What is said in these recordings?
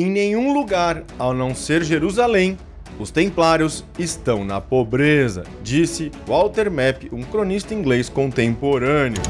Em nenhum lugar, ao não ser Jerusalém, os templários estão na pobreza, disse Walter Mapp, um cronista inglês contemporâneo.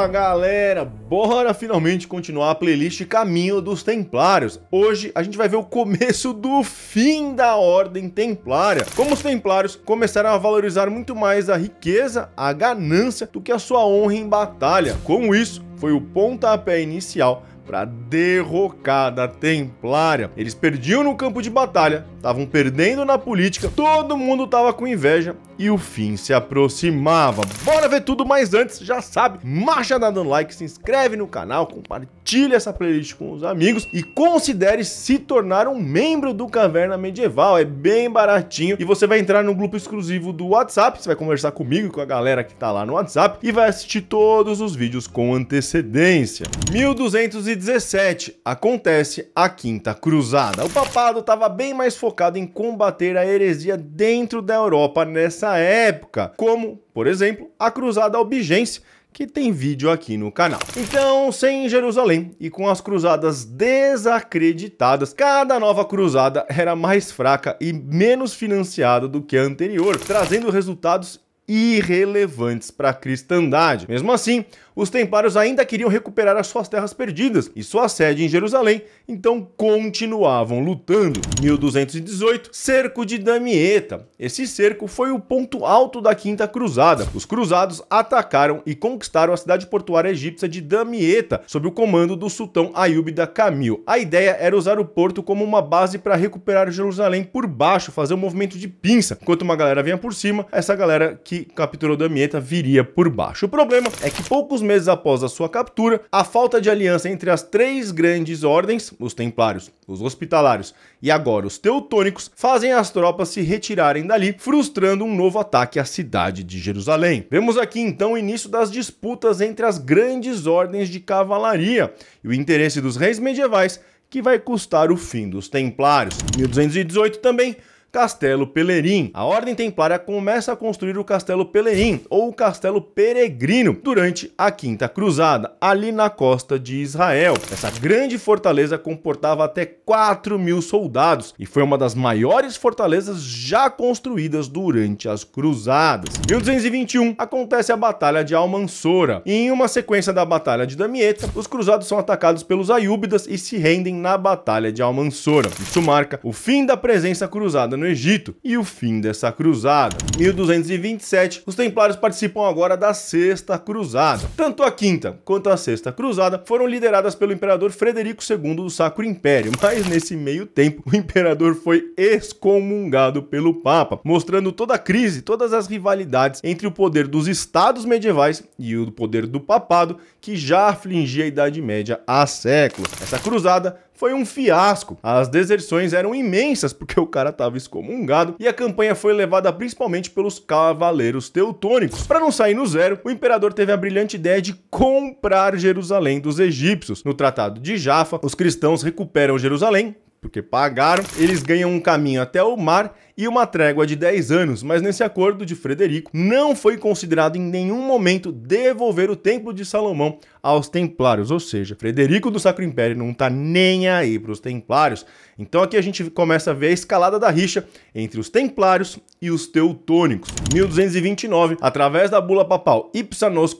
Fala galera, bora finalmente continuar a playlist Caminho dos Templários. Hoje a gente vai ver o começo do fim da Ordem Templária. Como os Templários começaram a valorizar muito mais a riqueza, a ganância, do que a sua honra em batalha. Com isso, foi o pontapé inicial para derrocada templária. Eles perdiam no campo de batalha, estavam perdendo na política, todo mundo tava com inveja e o fim se aproximava. Bora ver tudo, mas antes, já sabe, marcha dando like, se inscreve no canal, compartilha essa playlist com os amigos e considere se tornar um membro do Caverna Medieval. É bem baratinho e você vai entrar no grupo exclusivo do WhatsApp, você vai conversar comigo e com a galera que tá lá no WhatsApp e vai assistir todos os vídeos com antecedência. 1210 2017, acontece a Quinta Cruzada. O papado estava bem mais focado em combater a heresia dentro da Europa nessa época, como, por exemplo, a Cruzada Albigense, que tem vídeo aqui no canal. Então, sem Jerusalém e com as cruzadas desacreditadas, cada nova cruzada era mais fraca e menos financiada do que a anterior, trazendo resultados irrelevantes para a cristandade. Mesmo assim, os templários ainda queriam recuperar as suas terras perdidas e sua sede em Jerusalém, então continuavam lutando. 1218, cerco de Damieta. Esse cerco foi o ponto alto da Quinta Cruzada. Os cruzados atacaram e conquistaram a cidade portuária egípcia de Damieta, sob o comando do sultão Ayub da Camil. A ideia era usar o porto como uma base para recuperar Jerusalém por baixo, fazer um movimento de pinça. Enquanto uma galera vinha por cima, essa galera que capturou Damieta viria por baixo. O problema é que poucos meses após a sua captura, a falta de aliança entre as três grandes ordens, os Templários, os Hospitalários e agora os Teutônicos, fazem as tropas se retirarem dali, frustrando um novo ataque à cidade de Jerusalém. Vemos aqui então o início das disputas entre as grandes ordens de cavalaria e o interesse dos reis medievais que vai custar o fim dos Templários. 1218 também, Castelo Pelerim. A Ordem Templária começa a construir o Castelo Pelerim, ou o Castelo Peregrino, durante a Quinta Cruzada, ali na costa de Israel. Essa grande fortaleza comportava até 4 mil soldados e foi uma das maiores fortalezas já construídas durante as Cruzadas. Em 1221, acontece a Batalha de Almansora, e em uma sequência da Batalha de Damieta, os cruzados são atacados pelos Ayúbidas e se rendem na Batalha de Almansora. Isso marca o fim da presença cruzada no Egito e o fim dessa cruzada. 1227, os templários participam agora da Sexta Cruzada. Tanto a Quinta quanto a Sexta Cruzada foram lideradas pelo imperador Frederico II do Sacro Império, mas nesse meio tempo o imperador foi excomungado pelo Papa, mostrando toda a crise, todas as rivalidades entre o poder dos estados medievais e o poder do papado que já afligia a Idade Média há séculos. Essa cruzada foi um fiasco. As deserções eram imensas porque o cara estava excomungado e a campanha foi levada principalmente pelos cavaleiros teutônicos. Para não sair no zero, o imperador teve a brilhante ideia de comprar Jerusalém dos egípcios. No Tratado de Jaffa, os cristãos recuperam Jerusalém, porque pagaram, eles ganham um caminho até o mar e uma trégua de 10 anos, mas nesse acordo de Frederico não foi considerado em nenhum momento devolver o Templo de Salomão aos Templários, ou seja, Frederico do Sacro Império não está nem aí para os Templários. Então aqui a gente começa a ver a escalada da rixa entre os Templários e os Teutônicos. 1229, através da bula papal Ipsa nos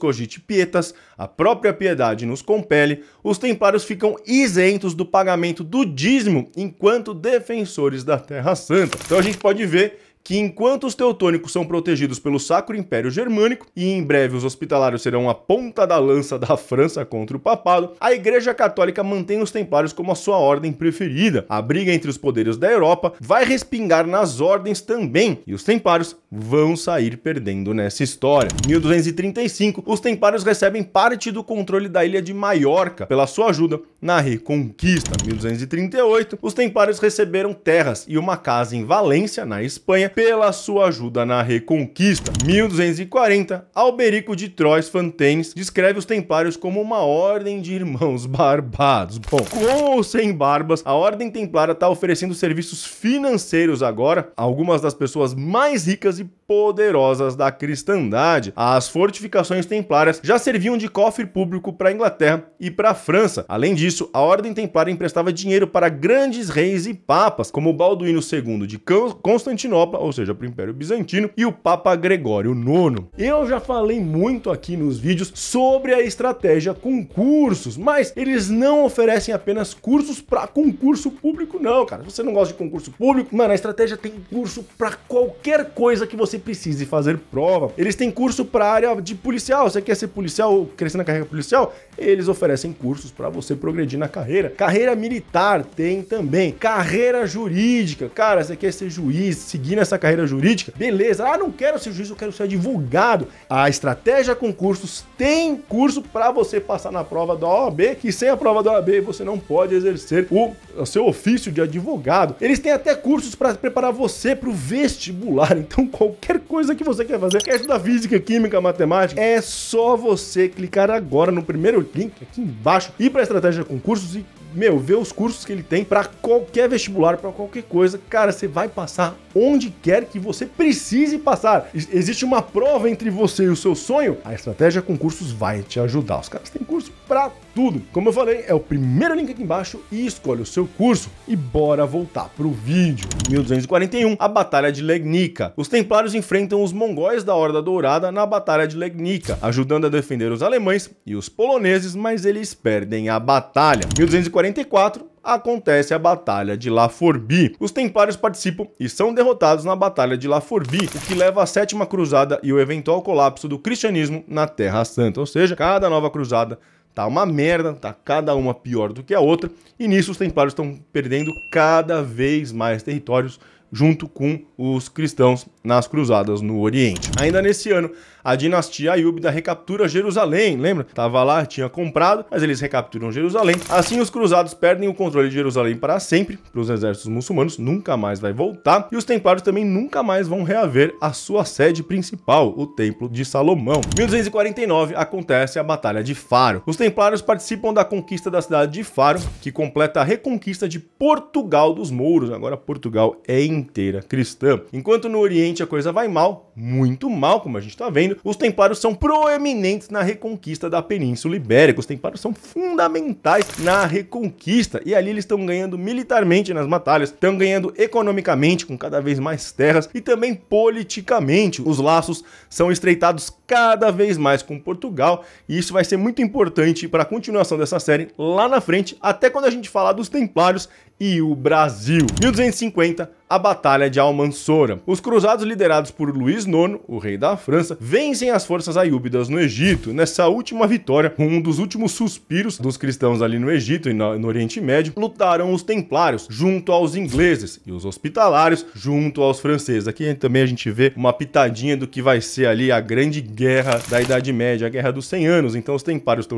pietas, a própria piedade nos compele, os Templários ficam isentos do pagamento do dízimo enquanto defensores da Terra Santa. Então a gente pode pode ver que enquanto os teutônicos são protegidos pelo Sacro Império Germânico, e em breve os hospitalários serão a ponta da lança da França contra o papado, a Igreja Católica mantém os templários como a sua ordem preferida. A briga entre os poderes da Europa vai respingar nas ordens também, e os templários vão sair perdendo nessa história. Em 1235, os templários recebem parte do controle da ilha de Maiorca pela sua ajuda na Reconquista. Em 1238, os templários receberam terras e uma casa em Valência, na Espanha, pela sua ajuda na reconquista. 1240, Alberico de Troyes Fantaines descreve os Templários como uma ordem de irmãos barbados. Bom, com ou sem barbas, a Ordem Templária está oferecendo serviços financeiros agora a algumas das pessoas mais ricas e poderosas da cristandade. As fortificações templárias já serviam de cofre público para a Inglaterra e para a França. Além disso, a Ordem Templária emprestava dinheiro para grandes reis e papas, como Balduíno II de Constantinopla ou seja, para o Império Bizantino, e o Papa Gregório IX. Eu já falei muito aqui nos vídeos sobre a estratégia concursos mas eles não oferecem apenas cursos para concurso público, não, cara. Se você não gosta de concurso público, mano, a estratégia tem curso para qualquer coisa que você precise fazer prova. Eles têm curso para área de policial. Você quer ser policial, crescer na carreira policial? Eles oferecem cursos para você progredir na carreira. Carreira militar tem também. Carreira jurídica, cara, você quer ser juiz, seguir nessa essa carreira jurídica, beleza. Ah, não quero ser juiz, eu quero ser advogado. A estratégia concursos tem curso para você passar na prova da OAB, que sem a prova da OAB você não pode exercer o, o seu ofício de advogado. Eles têm até cursos para preparar você para o vestibular. Então, qualquer coisa que você quer fazer, quer estudar física, química, matemática, é só você clicar agora no primeiro link aqui embaixo, ir para estratégia concursos e meu, ver os cursos que ele tem para qualquer vestibular, para qualquer coisa, cara, você vai passar onde quer que você precise passar. Existe uma prova entre você e o seu sonho? A estratégia concursos vai te ajudar. Os caras têm curso para tudo. Como eu falei, é o primeiro link aqui embaixo e escolhe o seu curso. E bora voltar pro vídeo. 1241, a Batalha de Legnica. Os templários enfrentam os mongóis da Horda Dourada na Batalha de Legnica, ajudando a defender os alemães e os poloneses, mas eles perdem a batalha. 1241 1044, acontece a Batalha de La Forbi. Os Templários participam e são derrotados na Batalha de La Forbi, o que leva à Sétima Cruzada e o eventual colapso do cristianismo na Terra Santa. Ou seja, cada nova cruzada tá uma merda, tá cada uma pior do que a outra, e nisso os Templários estão perdendo cada vez mais territórios junto com os cristãos nas cruzadas no Oriente. Ainda nesse ano, a dinastia Ayúbida recaptura Jerusalém, lembra? Tava lá, tinha comprado, mas eles recapturam Jerusalém. Assim, os cruzados perdem o controle de Jerusalém para sempre, para os exércitos muçulmanos, nunca mais vai voltar, e os templários também nunca mais vão reaver a sua sede principal, o Templo de Salomão. Em 1249, acontece a Batalha de Faro. Os templários participam da conquista da cidade de Faro, que completa a reconquista de Portugal dos mouros. Agora, Portugal é inteira cristã. Enquanto no Oriente, a coisa vai mal, muito mal, como a gente está vendo, os Templários são proeminentes na reconquista da Península Ibérica. Os Templários são fundamentais na reconquista e ali eles estão ganhando militarmente nas batalhas, estão ganhando economicamente com cada vez mais terras e também politicamente. Os laços são estreitados cada vez mais com Portugal e isso vai ser muito importante para a continuação dessa série lá na frente, até quando a gente falar dos Templários e o Brasil. 1250 a Batalha de Almansora. Os cruzados liderados por Luís IX, o rei da França, vencem as forças aiúbidas no Egito. Nessa última vitória, um dos últimos suspiros dos cristãos ali no Egito e no Oriente Médio, lutaram os templários junto aos ingleses e os hospitalários junto aos franceses. Aqui também a gente vê uma pitadinha do que vai ser ali a grande guerra da Idade Média, a Guerra dos 100 Anos. Então os templários estão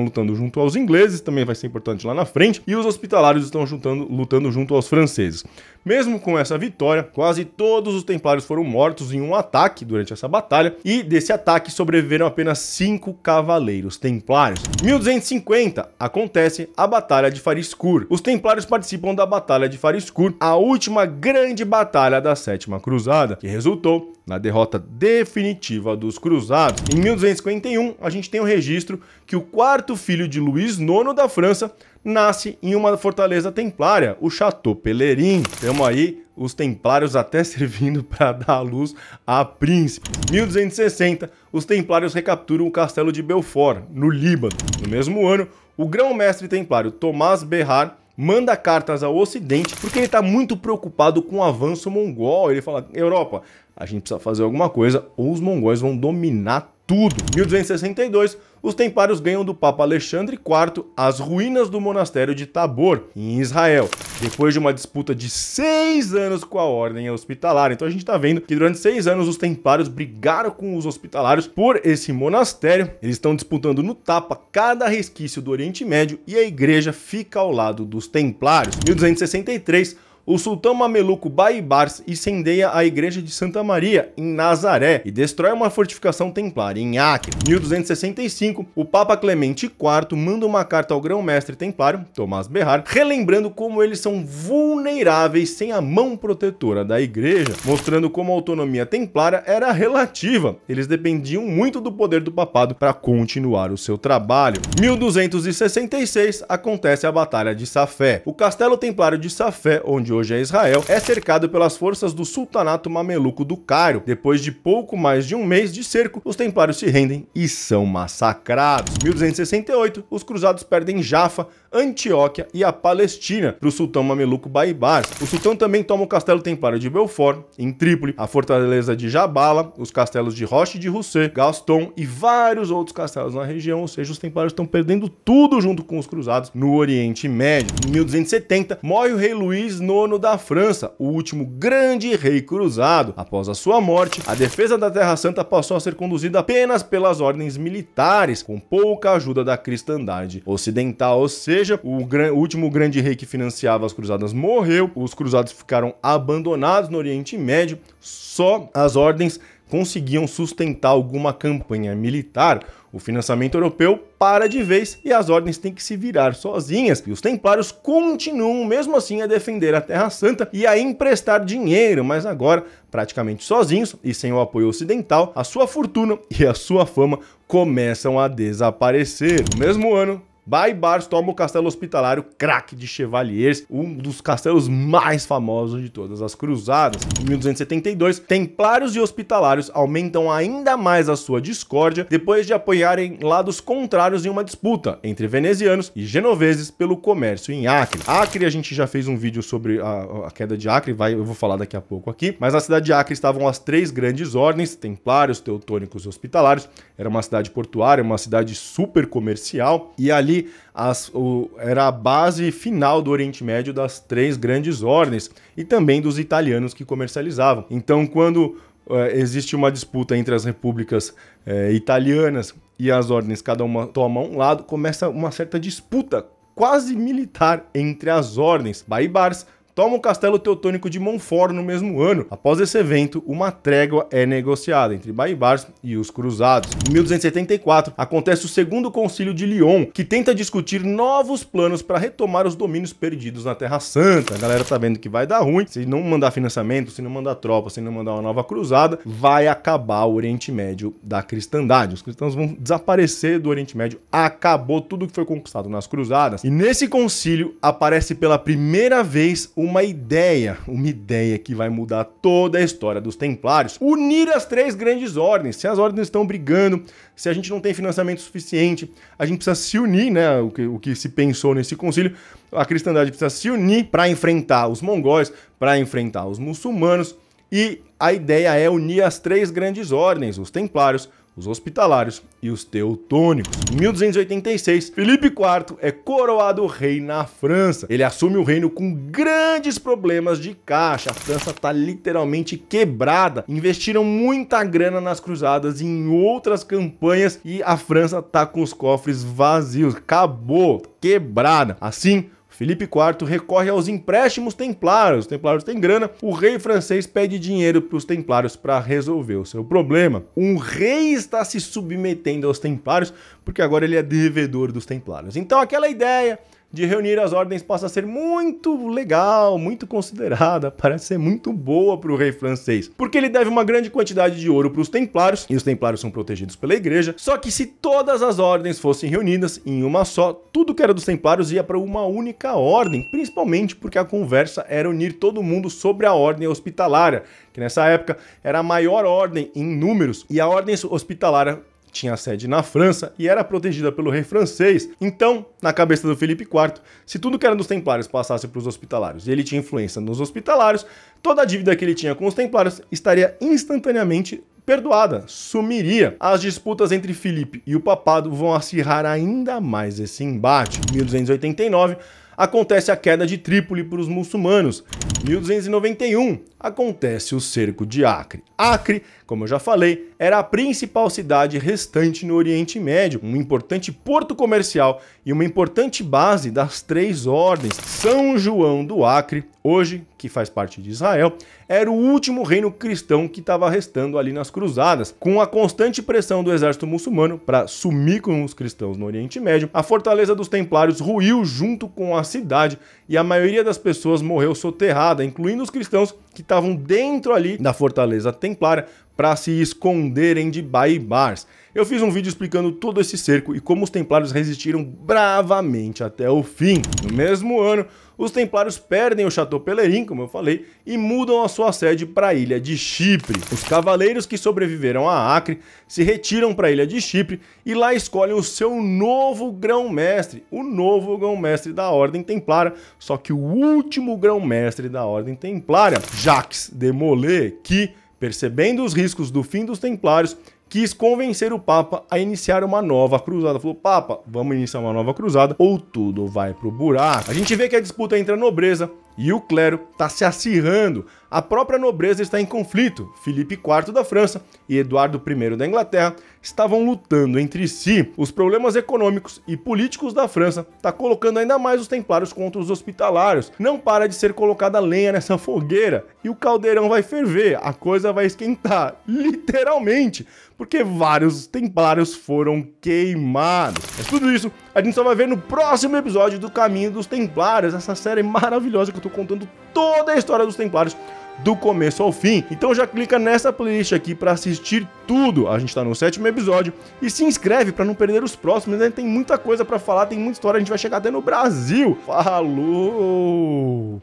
lutando junto aos ingleses, também vai ser importante lá na frente, e os hospitalários estão juntando lutando, lutando junto aos franceses. Mesmo com essa vitória, quase todos os templários foram mortos em um ataque durante essa batalha, e desse ataque sobreviveram apenas cinco cavaleiros templários. 1250 acontece a Batalha de Fariscur. Os templários participam da Batalha de Fariscur, a última grande batalha da Sétima Cruzada, que resultou na derrota definitiva dos cruzados. Em 1251, a gente tem o um registro que o quarto filho de Luís IX da França nasce em uma fortaleza templária, o Chateau Pelerin. Temos aí os templários até servindo para dar luz a príncipe. 1260, os templários recapturam o castelo de Belfort, no Líbano. No mesmo ano, o grão-mestre templário Tomás Berrar manda cartas ao Ocidente porque ele está muito preocupado com o avanço mongol. Ele fala: Europa, a gente precisa fazer alguma coisa ou os mongóis vão dominar tudo. 1262, os templários ganham do Papa Alexandre IV as ruínas do monastério de Tabor, em Israel, depois de uma disputa de seis anos com a ordem hospitalar. Então a gente está vendo que durante seis anos os templários brigaram com os hospitalários por esse monastério. Eles estão disputando no tapa cada resquício do Oriente Médio e a igreja fica ao lado dos templários. 1263, o sultão mameluco Baibars incendeia a igreja de Santa Maria, em Nazaré, e destrói uma fortificação templária em Acre. Em 1265, o Papa Clemente IV manda uma carta ao grão-mestre templário, Tomás Berrar, relembrando como eles são vulneráveis sem a mão protetora da igreja, mostrando como a autonomia templária era relativa. Eles dependiam muito do poder do papado para continuar o seu trabalho. 1266 acontece a Batalha de Safé. O castelo templário de Safé, onde hoje é Israel, é cercado pelas forças do Sultanato Mameluco do Cairo. Depois de pouco mais de um mês de cerco, os templários se rendem e são massacrados. Em 1268, os cruzados perdem Jafa, Antioquia e a Palestina para o sultão mameluco Baibar. O sultão também toma o castelo templário de Belfort, em Trípoli, a fortaleza de Jabala, os castelos de Roche de Rousset, Gaston e vários outros castelos na região, ou seja, os templários estão perdendo tudo junto com os cruzados no Oriente Médio. Em 1270, morre o rei Luís IX da França, o último grande rei cruzado. Após a sua morte, a defesa da Terra Santa passou a ser conduzida apenas pelas ordens militares, com pouca ajuda da cristandade ocidental, ou seja, o, gran... o último grande rei que financiava as cruzadas morreu, os cruzados ficaram abandonados no Oriente Médio, só as ordens conseguiam sustentar alguma campanha militar, o financiamento europeu para de vez e as ordens têm que se virar sozinhas. E os templários continuam, mesmo assim, a defender a Terra Santa e a emprestar dinheiro, mas agora, praticamente sozinhos e sem o apoio ocidental, a sua fortuna e a sua fama começam a desaparecer. No mesmo ano, By Bars toma o castelo hospitalário craque de Chevaliers, um dos castelos mais famosos de todas as cruzadas. Em 1272, templários e hospitalários aumentam ainda mais a sua discórdia depois de apoiarem lados contrários em uma disputa entre venezianos e genoveses pelo comércio em Acre. Acre, a gente já fez um vídeo sobre a, a queda de Acre, vai, eu vou falar daqui a pouco aqui, mas na cidade de Acre estavam as três grandes ordens, templários, teutônicos e hospitalários. Era uma cidade portuária, uma cidade super comercial, e ali as, o, era a base final do Oriente Médio das três grandes ordens e também dos italianos que comercializavam. Então, quando é, existe uma disputa entre as repúblicas é, italianas e as ordens, cada uma toma um lado, começa uma certa disputa quase militar entre as ordens. Baibars toma o Castelo Teutônico de Montfort no mesmo ano. Após esse evento, uma trégua é negociada entre Baibars e os Cruzados. Em 1274, acontece o Segundo Concílio de Lyon, que tenta discutir novos planos para retomar os domínios perdidos na Terra Santa. A galera tá vendo que vai dar ruim. Se não mandar financiamento, se não mandar tropa, se não mandar uma nova cruzada, vai acabar o Oriente Médio da cristandade. Os cristãos vão desaparecer do Oriente Médio. Acabou tudo que foi conquistado nas cruzadas. E nesse concílio aparece pela primeira vez uma uma ideia, uma ideia que vai mudar toda a história dos Templários, unir as três grandes ordens. Se as ordens estão brigando, se a gente não tem financiamento suficiente, a gente precisa se unir, né? O que, o que se pensou nesse concílio, a cristandade precisa se unir para enfrentar os mongóis, para enfrentar os muçulmanos, e a ideia é unir as três grandes ordens, os Templários, os hospitalários e os teutônicos. Em 1286, Felipe IV é coroado rei na França. Ele assume o reino com grandes problemas de caixa. A França está literalmente quebrada. Investiram muita grana nas cruzadas e em outras campanhas e a França está com os cofres vazios. Acabou, quebrada. Assim, Felipe IV recorre aos empréstimos templários. Os templários têm grana, o rei francês pede dinheiro para os templários para resolver o seu problema. Um rei está se submetendo aos templários porque agora ele é devedor dos templários. Então, aquela ideia de reunir as ordens passa a ser muito legal, muito considerada, parece ser muito boa para o rei francês, porque ele deve uma grande quantidade de ouro para os templários, e os templários são protegidos pela igreja, só que se todas as ordens fossem reunidas em uma só, tudo que era dos templários ia para uma única ordem, principalmente porque a conversa era unir todo mundo sobre a ordem hospitalária, que nessa época era a maior ordem em números, e a ordem hospitalária tinha sede na França e era protegida pelo rei francês. Então, na cabeça do Felipe IV, se tudo que era dos templários passasse para os hospitalários e ele tinha influência nos hospitalários, toda a dívida que ele tinha com os templários estaria instantaneamente perdoada, sumiria. As disputas entre Felipe e o papado vão acirrar ainda mais esse embate. Em 1289, acontece a queda de Trípoli para os muçulmanos. 1291 acontece o cerco de Acre. Acre como eu já falei, era a principal cidade restante no Oriente Médio, um importante porto comercial e uma importante base das três ordens. São João do Acre, hoje que faz parte de Israel, era o último reino cristão que estava restando ali nas cruzadas. Com a constante pressão do exército muçulmano para sumir com os cristãos no Oriente Médio, a fortaleza dos templários ruiu junto com a cidade e a maioria das pessoas morreu soterrada, incluindo os cristãos que estavam dentro ali da fortaleza templária para se esconderem de baibars. Eu fiz um vídeo explicando todo esse cerco e como os templários resistiram bravamente até o fim. No mesmo ano, os templários perdem o Chateau Pelerin, como eu falei, e mudam a sua sede para a ilha de Chipre. Os cavaleiros que sobreviveram a Acre se retiram para a ilha de Chipre e lá escolhem o seu novo grão-mestre, o novo grão-mestre da Ordem Templária, só que o último grão-mestre da Ordem Templária, Jacques de Molay, que percebendo os riscos do fim dos Templários, quis convencer o Papa a iniciar uma nova cruzada. Falou, Papa, vamos iniciar uma nova cruzada ou tudo vai pro buraco. A gente vê que a disputa entre a nobreza e o clero está se acirrando, a própria nobreza está em conflito. Felipe IV da França e Eduardo I da Inglaterra estavam lutando entre si. Os problemas econômicos e políticos da França está colocando ainda mais os templários contra os hospitalários. Não para de ser colocada lenha nessa fogueira e o caldeirão vai ferver, a coisa vai esquentar, literalmente, porque vários templários foram queimados. É tudo isso a gente só vai ver no próximo episódio do Caminho dos Templários, essa série maravilhosa que eu tô contando toda a história dos Templários do começo ao fim. Então já clica nessa playlist aqui para assistir tudo. A gente tá no sétimo episódio e se inscreve para não perder os próximos, né? Tem muita coisa para falar, tem muita história, a gente vai chegar até no Brasil. Falou!